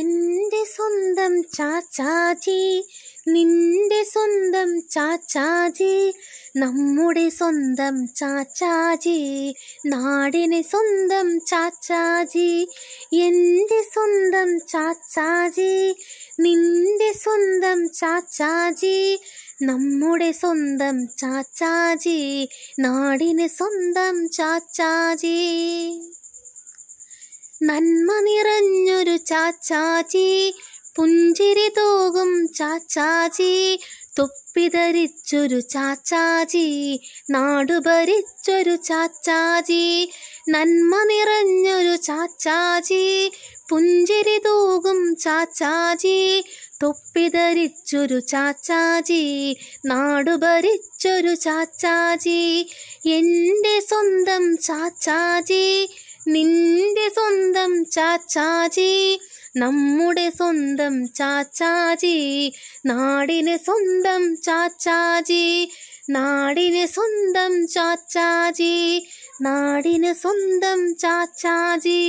എൻ്റെ സ്വന്തം ചാച്ചാജി നിന്റെ സ്വന്തം ചാച്ചാജി നമ്മുടെ സ്വന്തം ചാച്ചാജി നാടിനെ സ്വന്തം ചാച്ചാജി എൻ്റെ സ്വന്തം ചാച്ചാജി നിന്റെ സ്വന്തം ചാച്ചാജി നമ്മുടെ സ്വന്തം ചാച്ചാജി നാടിന് സ്വന്തം ചാച്ചാജി നന്മ നിറഞ്ഞൊരു ചാച്ചാജി പുഞ്ചിരി തൂകും ചാച്ചാജി തൊപ്പി ധരിച്ചൊരു ചാച്ചാജി നാടു ഭരിച്ചൊരു ചാച്ചാജി നന്മ നിറഞ്ഞൊരു ചാച്ചാജി പുഞ്ചിരി തൂകും ചാച്ചാജി തൊപ്പി ധരിച്ചൊരു ചാച്ചാജി നാടു ഭരിച്ചൊരു ചാച്ചാജി എൻ്റെ സ്വന്തം ചാച്ചാജി നിൻ ചാച്ചാജി നമ്മുടെ സ്വന്തം ചാച്ചാജി നാടിന് സ്വന്തം ചാച്ചാജി നാടിന് സ്വന്തം ചാച്ചാജി നാടിന് സ്വന്തം ചാച്ചാജി